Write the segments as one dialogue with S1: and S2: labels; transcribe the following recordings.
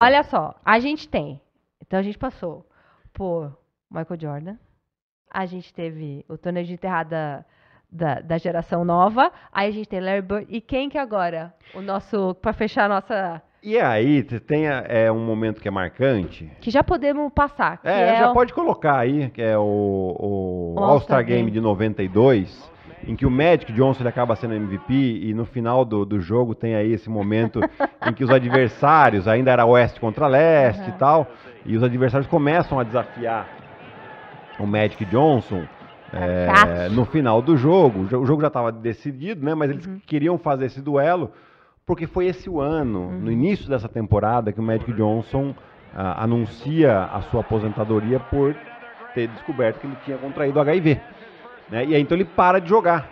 S1: Olha só, a gente tem. Então a gente passou por Michael Jordan. A gente teve o torneio de Enterrada da, da geração nova. Aí a gente tem Larry Bird. E quem que é agora? O nosso. para fechar a nossa.
S2: E aí, tem a, é, um momento que é marcante.
S1: Que já podemos passar. É, é já é o... pode
S2: colocar aí, que é o, o, o All-Star Game. Game de 92 em que o Magic Johnson ele acaba sendo MVP e no final do, do jogo tem aí esse momento em que os adversários, ainda era oeste contra leste uhum. e tal, e os adversários começam a desafiar o Magic Johnson. É, no final do jogo, o jogo já estava decidido, né? Mas eles uhum. queriam fazer esse duelo porque foi esse o ano, uhum. no início dessa temporada, que o Magic Johnson ah, anuncia a sua aposentadoria por ter descoberto que ele tinha contraído HIV. Né? E aí então ele para de jogar.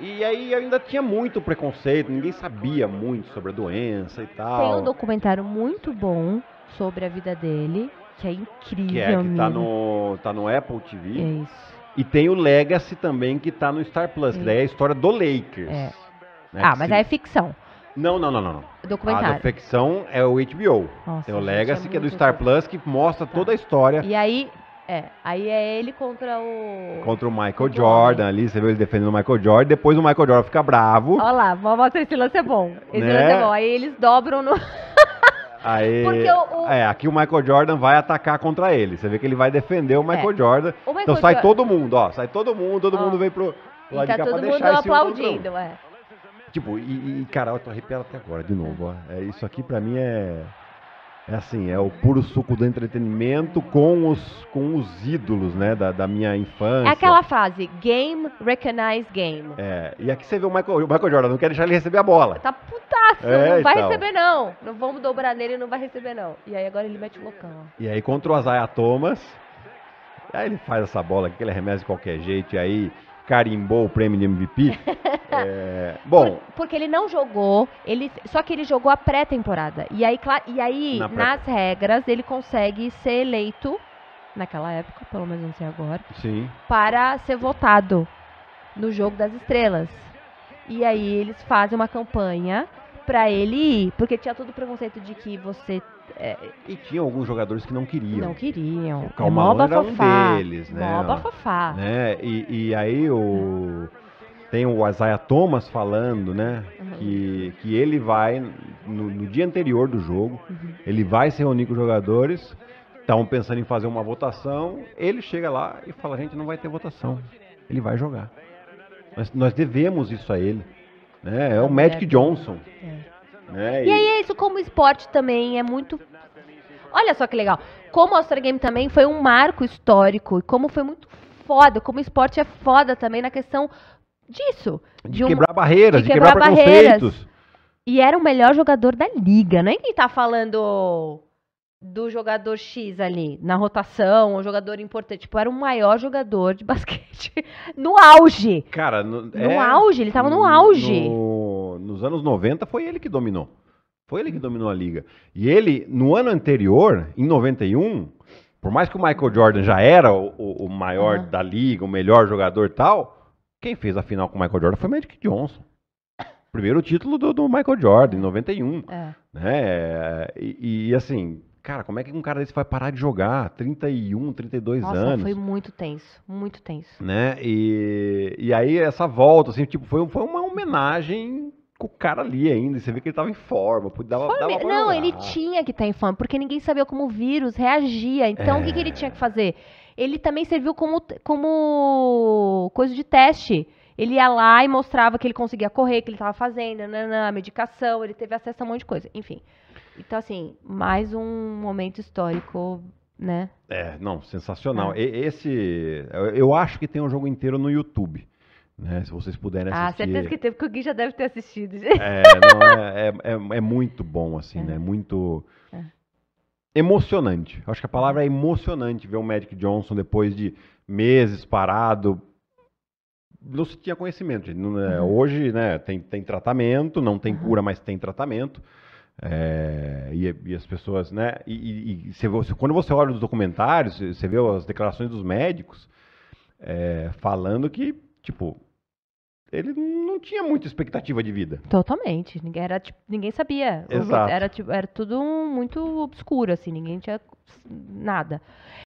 S2: E aí ainda tinha muito preconceito, ninguém sabia muito sobre a doença e tal. Tem um
S1: documentário muito bom sobre a vida dele, que é incrível. Que é, que tá
S2: no, tá no Apple TV. É isso. E tem o Legacy também, que tá no Star Plus, que daí é a história do Lakers. É. Né, ah, mas se... é ficção. Não, não, não, não. Documentário. A ficção é o HBO. Nossa, tem o é Legacy, é que é do Star Plus, que mostra tá. toda a história. E aí,
S1: é, aí é ele contra o.
S2: Contra o Michael Jordan ali, você viu ele defendendo o Michael Jordan, depois o Michael Jordan fica bravo. Olha
S1: lá, mostra esse lance é bom. Esse né? lance é né? bom. Aí eles dobram no.
S2: Aí, o, o... É, aqui o Michael Jordan vai atacar contra ele. Você vê que ele vai defender o é. Michael é. Jordan. O Michael então sai todo mundo, ó. Sai todo mundo, todo ó. mundo vem pro, pro lado tá de cá todo pra mundo aplaudindo, um é. Tipo, e, e cara, eu tô arrepiado até agora de novo, ó. É, isso aqui pra mim é. É assim, é o puro suco do entretenimento com os, com os ídolos, né, da, da minha infância. É aquela
S1: frase, game recognize game.
S2: É, e aqui você vê o Michael, o Michael Jordan, não quer deixar ele receber a bola. Tá
S1: putaço, é, não vai então. receber não. Não vamos dobrar nele, não vai receber não. E aí agora ele mete o loucão.
S2: E aí contra o Isaiah Thomas, aí ele faz essa bola aquele que ele arremessa de qualquer jeito, e aí carimbou o prêmio de MVP. é, bom. Por,
S1: porque ele não jogou, ele só que ele jogou a pré-temporada. E aí, e aí Na pré nas regras, ele consegue ser eleito, naquela época, pelo menos não sei agora, Sim. para ser votado no Jogo das Estrelas. E aí eles fazem uma campanha para ele ir, porque tinha todo o preconceito de que você é,
S2: e tinha alguns jogadores que não queriam. Não
S1: queriam.
S2: O Karl Malone era um deles, né? Mó
S1: bafafá.
S2: Né? E, e aí o... Tem o Isaiah Thomas falando, né? Uhum. Que, que ele vai, no, no dia anterior do jogo, uhum. ele vai se reunir com os jogadores, estavam pensando em fazer uma votação, ele chega lá e fala, gente, não vai ter votação. Ele vai jogar. Nós, nós devemos isso a ele. Né? É o Magic é. Johnson. É. Né? E, e aí
S1: é isso como esporte também, é muito Olha só que legal. Como o All-Star Game também foi um marco histórico e como foi muito foda, como o esporte é foda também na questão disso.
S2: De, de quebrar barreiras, de quebrar, de quebrar barreiras.
S1: E era o melhor jogador da liga. Não é quem tá falando do jogador X ali, na rotação, um jogador importante. Tipo, era o maior jogador de basquete
S2: no auge. Cara, no, no é, auge, ele tava no, no auge. No nos anos 90 foi ele que dominou. Foi ele que dominou a liga. E ele, no ano anterior, em 91, por mais que o Michael Jordan já era o, o, maior uhum. da liga, o melhor jogador e tal, quem fez a final com o Michael Jordan foi o Magic Johnson. Primeiro título do, do Michael Jordan, em 91. É. Né? E, e, assim, cara, como é que um cara desse vai parar de jogar? 31, 32 Nossa, anos. Foi
S1: muito tenso, muito tenso.
S2: Né? E, e aí essa volta, assim, tipo, foi, foi uma homenagem com o cara ali ainda. Você vê que ele tava em forma. Dava, dava
S1: não, ele tinha que estar tá em forma, porque ninguém sabia como o vírus reagia. Então, é... o que, que ele tinha que fazer? Ele também serviu como, como coisa de teste. Ele ia lá e mostrava que ele conseguia correr, que ele estava fazendo, nanana, medicação, ele teve acesso a um monte de coisa. Enfim. Então, assim, mais um momento histórico, né?
S2: É, não, sensacional. É. Esse. Eu acho que tem um jogo inteiro no YouTube. Né, se vocês puderem ah, assistir. Ah, certeza que
S1: teve, porque o Gui já deve ter assistido. É,
S2: não, é, é, é, é, muito bom, assim, é. né? Muito é. emocionante. Acho que a palavra é emocionante ver o Magic Johnson depois de meses parado. Não se tinha conhecimento. É, uhum. Hoje, né, tem, tem tratamento, não tem uhum. cura, mas tem tratamento. É, e, e, as pessoas, né? E, e, e você, quando você olha os documentários, você vê as declarações dos médicos é, falando que, tipo, ele não tinha muita expectativa de vida.
S1: Totalmente. Ninguém, era, tipo, ninguém sabia. Exato. Era, tipo, era tudo muito obscuro, assim, ninguém tinha nada.